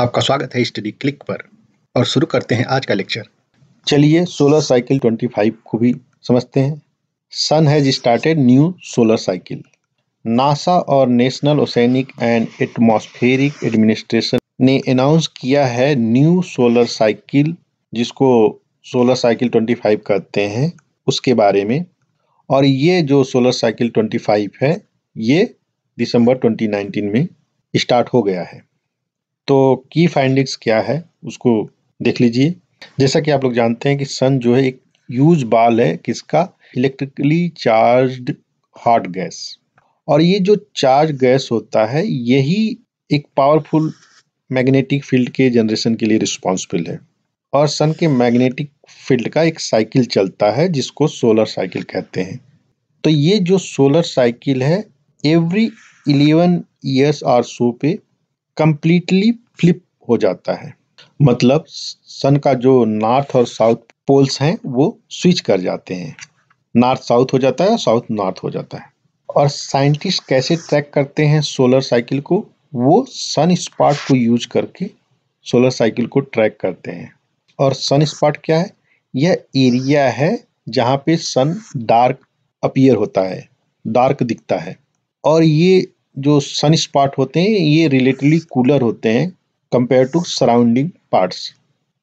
आपका स्वागत है स्टडी क्लिक पर और शुरू करते हैं आज का लेक्चर चलिए सोलर साइकिल 25 को भी समझते हैं sun has started new solar cycle NASA और national oceanic and atmospheric administration ने अनाउंस किया है न्यू सोलर साइकिल जिसको सोलर साइकिल 25 कहते हैं उसके बारे में और ये जो सोलर साइकिल 25 है ये दिसंबर 2019 में स्टार्ट हो गया है तो की फाइंडिंग्स क्या है उसको देख लीजिए जैसा कि आप लोग जानते हैं कि सन जो है एक यूज बाल है किसका इलेक्ट्रिकली चार्ज्ड हॉट गैस और ये जो चार्ज गैस होता है यही एक पावरफुल मैग्नेटिक फील्ड के जनरेशन के लिए रिस्पॉन्सिबल है और सन के मैग्नेटिक फील्ड का एक साइकिल चलता है जिसको सोलर साइकिल कहते हैं तो ये जो सोलर साइकिल है every eleven years or so पे कंप्लीटली फ्लिप हो जाता है मतलब सन का जो नॉर्थ और साउथ पोल्स हैं वो स्विच कर जाते हैं नॉर्थ साउथ हो जाता है और साउथ नॉर्थ हो जाता है और साइंटिस्ट कैसे ट्रैक करते हैं सोलर साइकिल को वो सन स्पॉट को यूज करके सोलर साइकिल को ट्रैक करते हैं और सन स्पॉट क्या है यह एरिया है जहाँ पे सन डार्क अपीयर होता है डार्क दिखता है और ये जो सन स्पॉट होते हैं ये रिलेटिवली कूलर होते हैं कंपेयर टू सराउंडिंग पार्ट्स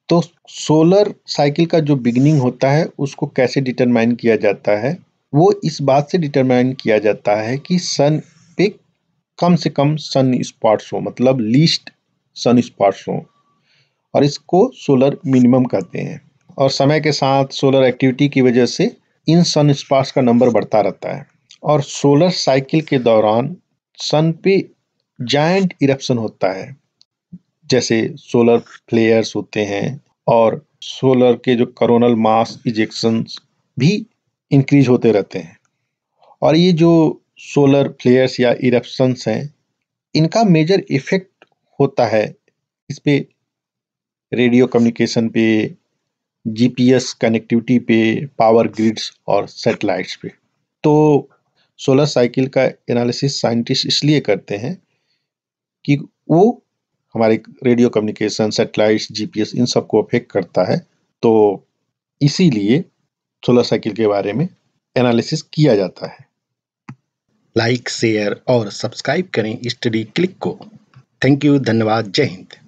तो सोलर साइकिल का जो बिगनिंग होता है उसको कैसे डिटरमाइन किया जाता है वो इस बात से डिटरमाइन किया जाता है कि सन पे कम से कम सन स्पॉट्स हो मतलब लीस्ट सन स्पॉट्स हों और इसको सोलर मिनिमम कहते हैं और समय के साथ सोलर एक्टिविटी की वजह से इन सन स्पॉट्स का नंबर बढ़ता रहता है और सोलर साइकिल के दौरान सन पे जायंट इरप्शन होता है जैसे सोलर फ्लेयर्स होते हैं और सोलर के जो करोनल मास इजेक्शंस भी इंक्रीज होते रहते हैं और ये जो सोलर फ्लेयर्स या इरप्शंस हैं इनका मेजर इफेक्ट होता है इस पे रेडियो कम्युनिकेशन पे जीपीएस कनेक्टिविटी पे पावर ग्रिड्स और सेटेलाइट्स पे तो सोलर साइकिल का एनालिसिस साइंटिस्ट इसलिए करते हैं कि वो हमारे रेडियो कम्युनिकेशन सेटेलाइट जीपीएस इन सब को अफेक्ट करता है तो इसीलिए सोलर साइकिल के बारे में एनालिसिस किया जाता है लाइक शेयर और सब्सक्राइब करें स्टडी क्लिक को थैंक यू धन्यवाद जय हिंद